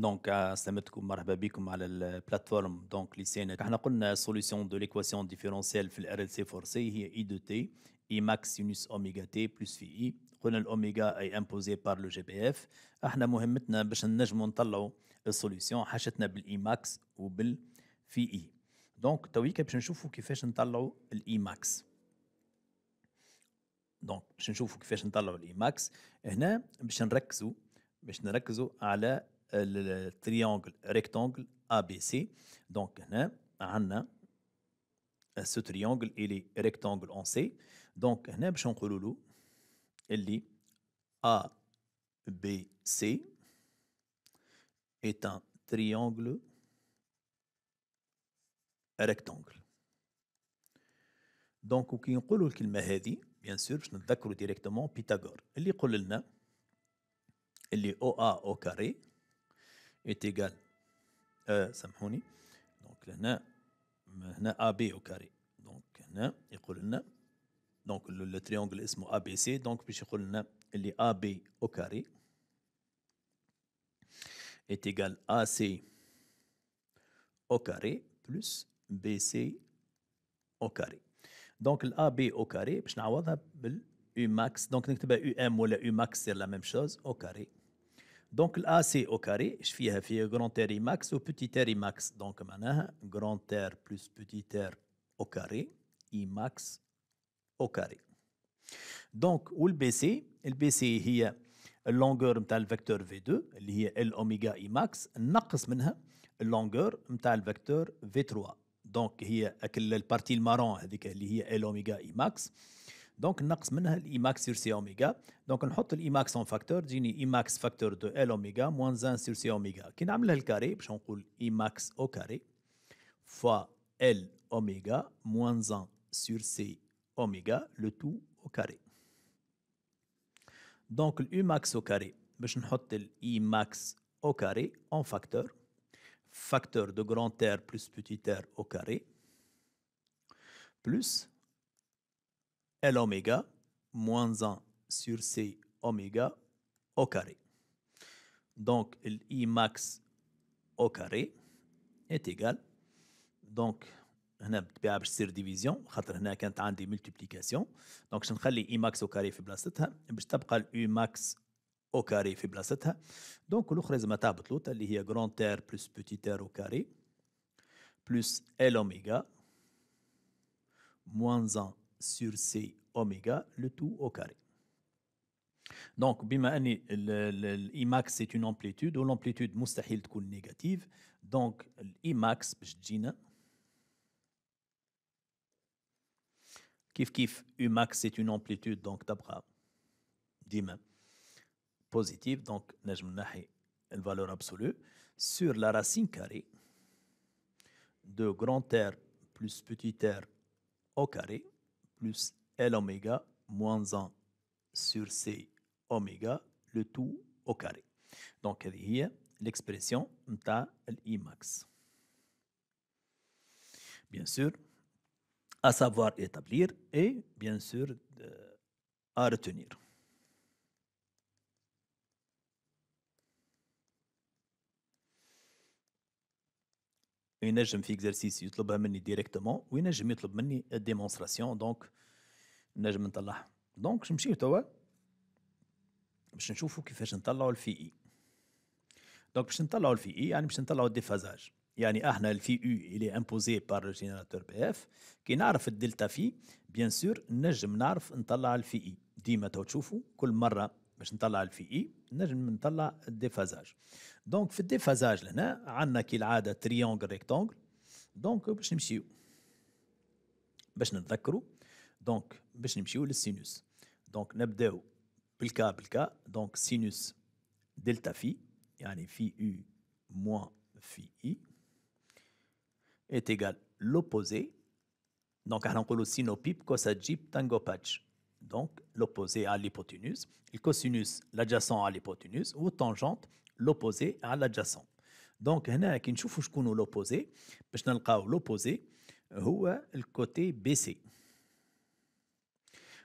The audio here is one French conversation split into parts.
دونك سلامتكم مرحبا بكم على البلاتفورم دونك لسانك احنا قلنا سوليسيون دو ليكواسيون ديفيرونسيال في الار ال سي سي هي اي دو تي اي ماكس سينوس اوميغا تي بلس في اي قلنا الاوميغا اي امبوزي بار لو جي بي اف احنا مهمتنا باش نجموا نطلعوا السوليسيون حاجتنا بالاي ماكس وبال في اي دونك تويكا باش نشوفوا كيفاش نطلعوا الاي ماكس دونك باش نشوفوا كيفاش نطلعوا الاي ماكس هنا باش نركزوا باش نركزوا على Euh, le triangle rectangle ABC. Donc, euh, ce triangle est les rectangle en C. Donc, nous ben, a un dit ABC est un triangle rectangle. Donc, on dit qu'il m'a dit, bien sûr, je ne directement Pythagore. Il dit OA au carré. est égal أه سامحوني دونك لهنا هنا AB او كاري دونك هنا يقول لنا دونك لو تريونغل اسمه ا بي سي دونك باش يقول لنا اللي ا بي او كاري est égal à AC au carré plus BC au carré. Donc l'AB au carré, باش نعوضها بال U max. Donc نكتبها M ولا U max c'est la même chose au carré دونك الا سي او كاري اش فيها فيها جرون تيري ماكس و بوتي تيري ماكس دونك معناها جرون تير بلس بوتي تير او كاري اي ماكس او كاري دونك والبي سي البي سي هي اللونغور نتاع الفيكتور في 2 اللي هي ال اوميغا اي ماكس نقص منها اللونغور نتاع الفيكتور في 3 دونك هي اكل البارتي المارون هذيك اللي هي ال اوميغا اي ماكس Donc, nous avons le Imax sur C oméga. Donc, on met le Imax en facteur. Nous le Imax facteur de L oméga moins 1 sur C oméga. Qui nous a fait le carré Nous on le Imax au carré fois L oméga moins 1 sur C oméga, le tout au carré. Donc, le au carré, On met le Imax au carré en facteur. Facteur de grand R plus petit R au carré plus. L oméga moins 1 sur C oméga au carré. Donc, I max au carré est égal. Donc, on a une division, on a une multiplication. Donc, je vais I max au carré fait place. Je vais U max au carré la place. Donc, l'autre est le grand R plus petit R au carré plus L oméga moins 1 sur C oméga, le tout au carré. Donc, l'Imax, est une amplitude, ou l'amplitude mustahil تكون négative. Donc, l'Imax, bjdina, kif kif, Umax, c'est une amplitude, donc d'abra, dima, positive, donc nous une la valeur absolue, sur la racine carrée de grand R plus petit r au carré, plus L oméga moins 1 sur C oméga, le tout au carré. Donc, y a l'expression mta l'imax. max. Bien sûr, à savoir établir et bien sûr à retenir. ينجم في اكزرسيس يطلبها مني ديريكتومون وينجم يطلب مني ديمونستراسيون دونك نجم نطلعها دونك نمشيو توا باش نشوفو كيفاش نطلعو الفي اي دونك باش نطلعو الفي اي يعني باش نطلعو الديفازاج يعني احنا الفي او اللي امبوزي بار جينيراتور بي اف كي نعرف الدلتا في بيان سور نجم نعرف نطلع الفي اي ديما تو تشوفوا كل مره باش نطلع الفي اي نجم نطلع الديفازاج دونك في الديفازاج لهنا عندنا كالعاده تريونغل ريكتونغل دونك باش نمشيو باش نتذكروا دونك باش نمشيو للسينوس دونك نبداو بالكا بالكا دونك سينوس دلتا في يعني في يو موان في اي est égal لوبوزي دونك احنا نقولوا سينو بيب كوسا جيب تانجو باتش donc l'opposé à l'hypoténuse, le cosinus l'adjacent à l'hypoténuse, ou tangente l'opposé à l'adjacent. Donc, هنا كي نشوفوا l'opposé, هو لوبوزي باش نلقاو لوبوزي هو الكوتي بي سي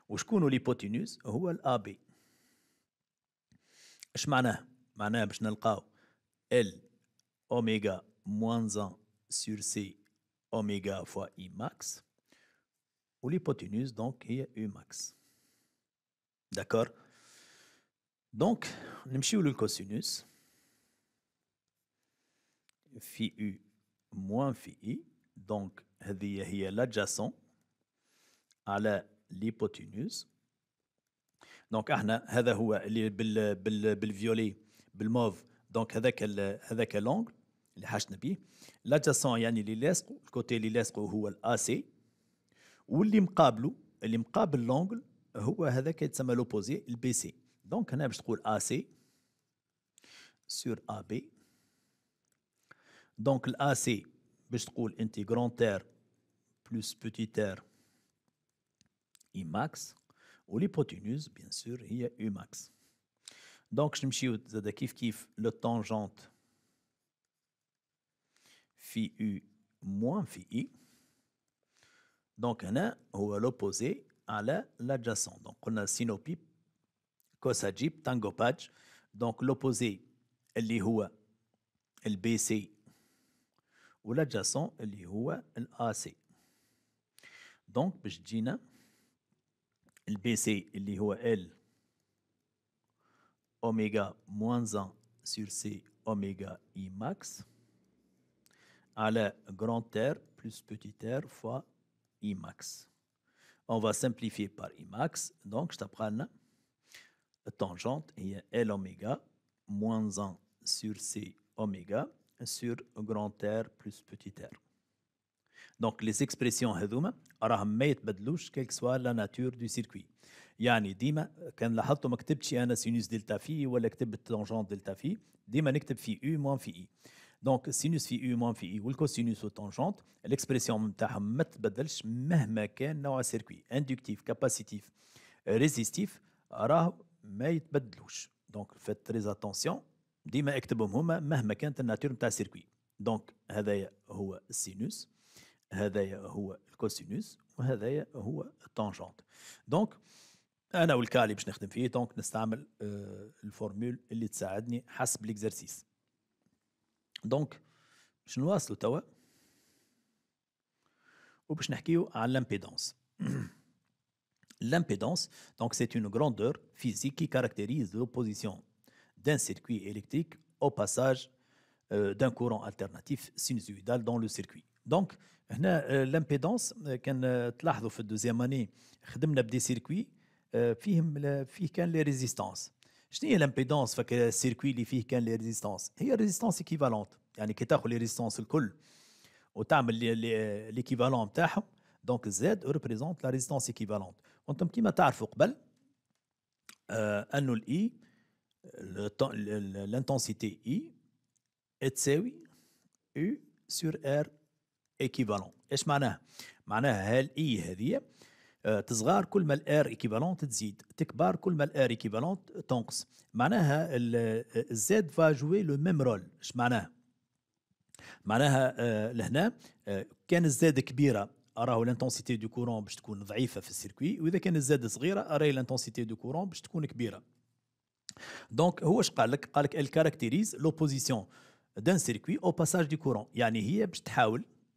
وشكون ليبوتينوز هو الا بي veut dire باش 1 سور داكور دونك نمشيو للكوسينوس في او موان في اي دونك هذه هي لاجاسون على ليبوتينوس دونك احنا هذا هو اللي بال بال بالفيولي بالموف دونك هذاك هذاك لونغ اللي حاشنا به لاجاسون يعني اللي لاصقو الكوتي اللي لاصقو هو الاسي واللي مقابله اللي مقابل لونغل Ou à la tête, ça l'opposé, le BC. Donc, on a l'opposé AC sur AB. Donc, l'AC, on a intégrant R plus petit R I max. Ou l'hypoténuse, bien sûr, il y a U max. Donc, je me suis dit que c'est le tangent U moins I. Donc, on a l'opposé à l'adjacent donc on a كوساجيب تانجو باج دونك Donc اللي هو البي سي l'adjacent اللي هو Donc سي Elle باش تجينا البي سي اللي هو ال oméga moins 1 sur C oméga اي max. la grand R plus petit r fois I max on va simplifier par i donc je taponne la tangente et il y a l moins 1 sur c sur grand r plus petit r donc les expressions هذوما راه ما quelle soit la nature du circuit يعني quand كان لاحظتوا ما كتبتش un sinus delta phi ou elle tangent كتبت tangente delta phi ديما que phi u moins phi i دونك سينوس في او موان في اي والكوسينوس والتونجونت الاكسبرسيون نتاعهم ما تبدلش مهما كان نوع السيركوي اندكتيف كاباسيتيف ريزيستيف راه ما يتبدلوش دونك فات تريز اتونسيون ديما اكتبهم هما مهما كانت الناتور نتاع السيركوي دونك هذايا هو السينوس هذايا هو الكوسينوس وهذايا هو التانجونت دونك انا والكالي باش نخدم فيه دونك نستعمل آه، الفورمول اللي تساعدني حسب ليكزرسيس دونك شنو واصلوا توا وباش نحكيو de L'impédance, donc c'est une grandeur physique qui caractérise l'opposition d'un circuit électrique au passage euh, d'un courant alternatif sinusoïdal dans le circuit. Donc, euh, l'impédance, quand euh, vous في deuxième année, avez des circuits, qui فيه les résistances. Je dis l'impédance faque le circuit il fait les résistances, il y a résistance équivalente, c'est à dire que tu as tous les résistances le coll, au l'équivalent donc Z représente la résistance équivalente. Quand on peut mettre un l'intensité i est égale U sur R équivalent. je mène, mène quel i آه، تصغار كل ما الار ايكيفالونت تزيد تكبر كل ما الار ايكيفالونت تنقص معناها الزاد فا جوي لو ميم رول اش معناها معناها آه، لهنا آه، كان الزاد كبيره راهو لانتونسيتي دو كورون باش تكون ضعيفه في السيركوي واذا كان الزاد صغيره راهي لانتونسيتي دو كورون باش تكون كبيره دونك هو اش قال لك قال لك الكاركتيريز لوبوزيسيون دان سيركوي او باساج دو كورون يعني هي باش تحاول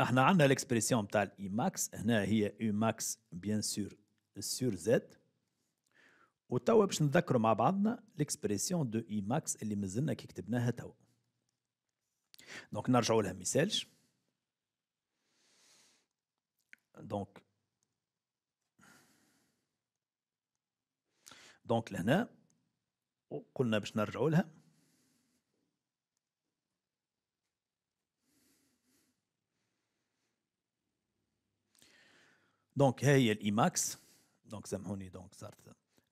احنا عندنا الاكسبريسيون بتاع الاي ماكس هنا هي او ماكس بيان سور سور زد وتوا باش نذكروا مع بعضنا الاكسبريسيون دو اي ماكس اللي مازلنا كي كتبناها توا دونك نرجعوا لها ميسالش دونك دونك لهنا وقلنا باش نرجعوا لها Donc h l'i max, donc c'est mon donc ça.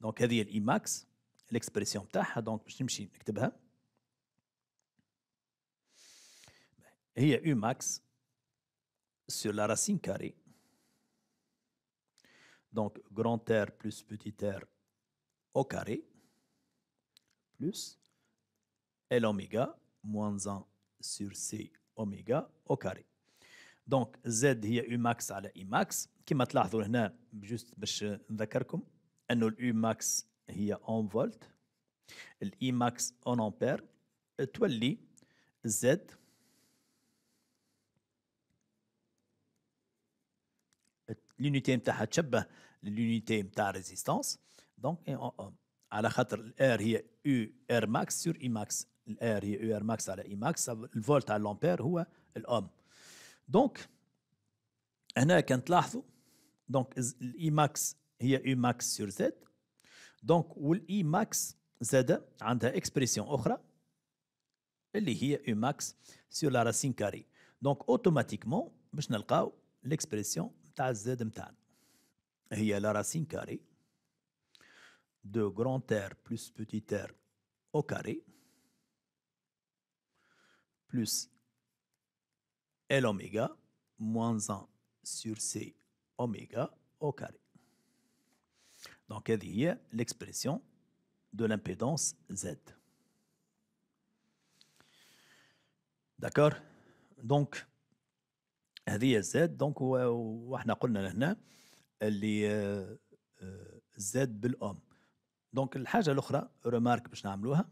Donc h l'expression est donc je vais mets pas, Il y a max sur la racine carrée, donc grand r plus petit r au carré plus l moins 1 sur c oméga au carré. Donc z il y a u max à max. كما تلاحظوا هنا جوست باش نذكركم انه الاي ماكس هي اون فولت الاي ماكس اون امبير تولي زد لونيتي نتاعها تشبه لونيتي نتاع ريزيستانس دونك ان اوم على خاطر الار هي او ار ماكس سور اي ماكس الار هي او ار ماكس على اي ماكس الفولت على الامبير هو الاوم دونك هنا كان تلاحظوا donc il y a u max sur z donc i max z une expression il y a u max sur la racine carrée donc automatiquement باش نلقاو l'expression à z y a la racine carrée de grand R plus petit r au carré plus L moins 1 sur C oméga au carré. Donc, هذه هي l'expression de l'impédance Z. D'accord Donc, هذه Z, donc, وحنا قلنا هنا اللي Z بالأم. دونك الحاجة الأخرى ريمارك باش نعملوها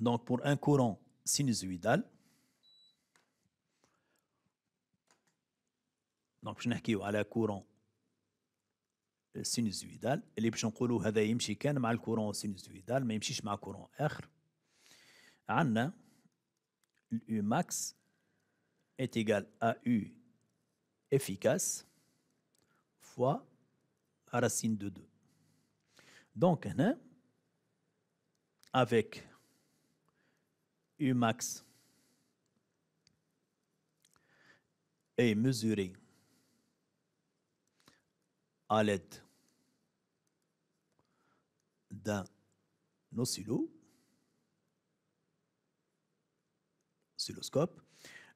Donc, pour un courant sinusoïdal, donc je n'ai qu'à le courant sinusoidal et les gens qui ont que c'est un courant sinusoidal mais c'est un courant R. Anna, U max est égal à U efficace fois racine de 2. Donc, avec Umax est mesuré à l'aide d'un oscilloscope,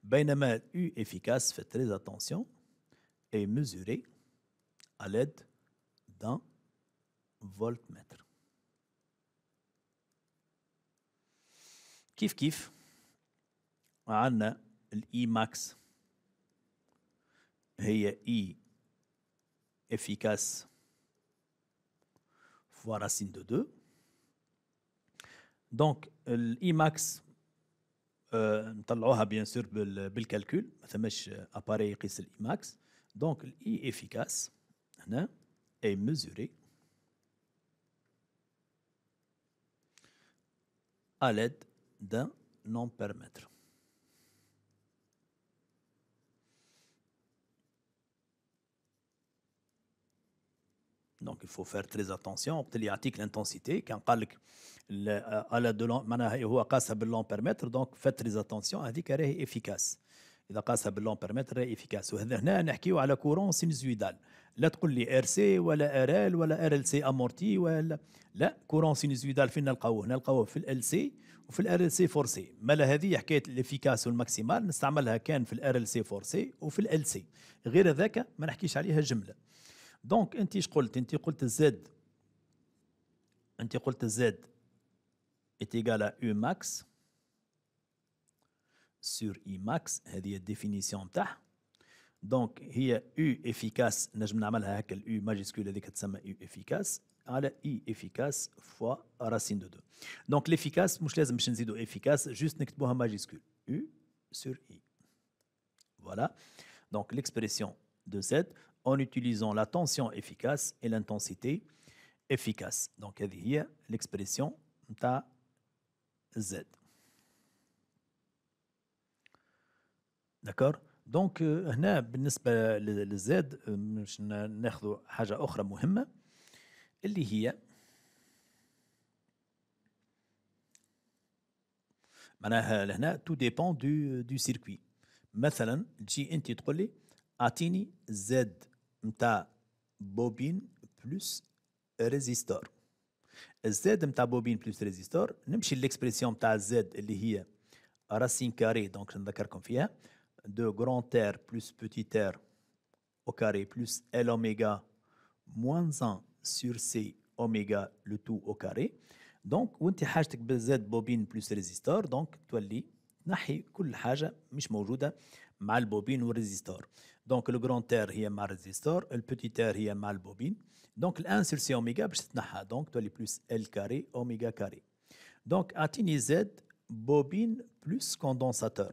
بينما ben U efficace, fait très attention, et mesuré à l'aide d'un voltmètre. كيف كيف عندنا الاي ماكس e هي اي افيكاس فوا راسين دو دو دونك الاي ماكس نطلعوها بيان سور بالكالكول ما ثماش اباري يقيس الاي ماكس دونك الاي افيكاس هنا اي ميزوري à l'aide d'un non-permettre. Donc il faut faire très attention, Il obtenir l'intensité, quand y parle à la euh, de l'en permettre, donc faites très attention, un qu'elle est efficace. اذا قاسها باللون بيرمتر افيكاس هنا نحكيو على كورون سينيزويدال لا تقول لي ار سي ولا ار ال ولا ار ال سي امورتي ولا لا كورون سينيزويدال فين نلقاوه نلقاوه في ال سي وفي الار ال سي فور سي مالا هذه حكايه الافيكاس والماكسيمال نستعملها كان في الار ال سي فور سي وفي ال سي غير ذاك ما نحكيش عليها جمله دونك انت ايش قلت انت قلت الزد انت قلت الزد اتيكالا او ماكس sur I max هذه Donc, il y a U efficace نجم نعملها هكا U majuscule, هذيك تسمى U efficace la I efficace fois racine de 2 Donc, l'efficace مش لازم باش نزيدو efficace juste نكتبوها majuscule, U sur I voilà donc l'expression de Z en utilisant la tension efficace et l'intensité efficace donc هذه l'expression de Z دكار دونك euh, هنا بالنسبه للزاد euh, باش ناخذ حاجه اخرى مهمه اللي هي معناها لهنا تو ديبون دو دو سيركوي مثلا تجي انت تقول لي اعطيني زاد نتاع بوبين بلس ريزيستور الزاد نتاع بوبين بلس ريزيستور نمشي للاكسبريسيون نتاع الزاد اللي هي راسين كاري دونك نذكركم فيها de grand R plus petit R au carré plus L oméga moins 1 sur C oméga le tout au carré. Donc, un a h te z bobine plus résistor, donc tu as dit, nahi, cool h-te-b-moujouda, mal bobine ou résistor. Donc, le grand R, il y a mal résistor, le petit R, il y a mal bobine. Donc, 1 sur C oméga, c'est naha. Donc, tu as plus L carré oméga carré. Donc, Z bobine plus condensateur.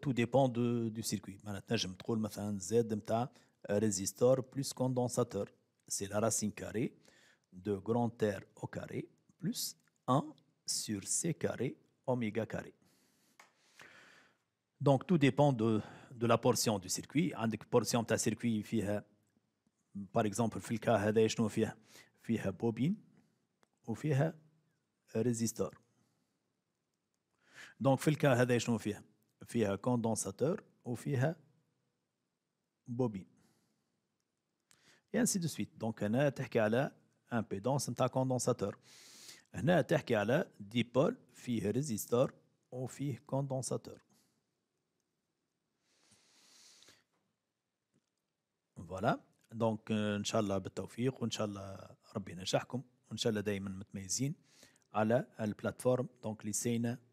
tout dépend du circuit. Maintenant, je me vous montrer z, résistor plus condensateur. C'est la racine carrée de grand R au carré plus 1 sur c carré oméga carré. Donc, tout dépend de la portion du circuit. Il y a une circuit par exemple, une bobine ou un résistor. دونك في الكا هذا شنو فيها فيها كوندنساتور وفيها بوبين سي دو سويت دونك هنا تحكي على امبيدونس نتاع كوندنساتور هنا تحكي على ديبول فيه ريزيستور وفيه كوندنساتور فوالا دونك ان شاء الله بالتوفيق وان شاء الله ربي ينجحكم وان شاء الله دائما متميزين على البلاتفورم دونك لسينا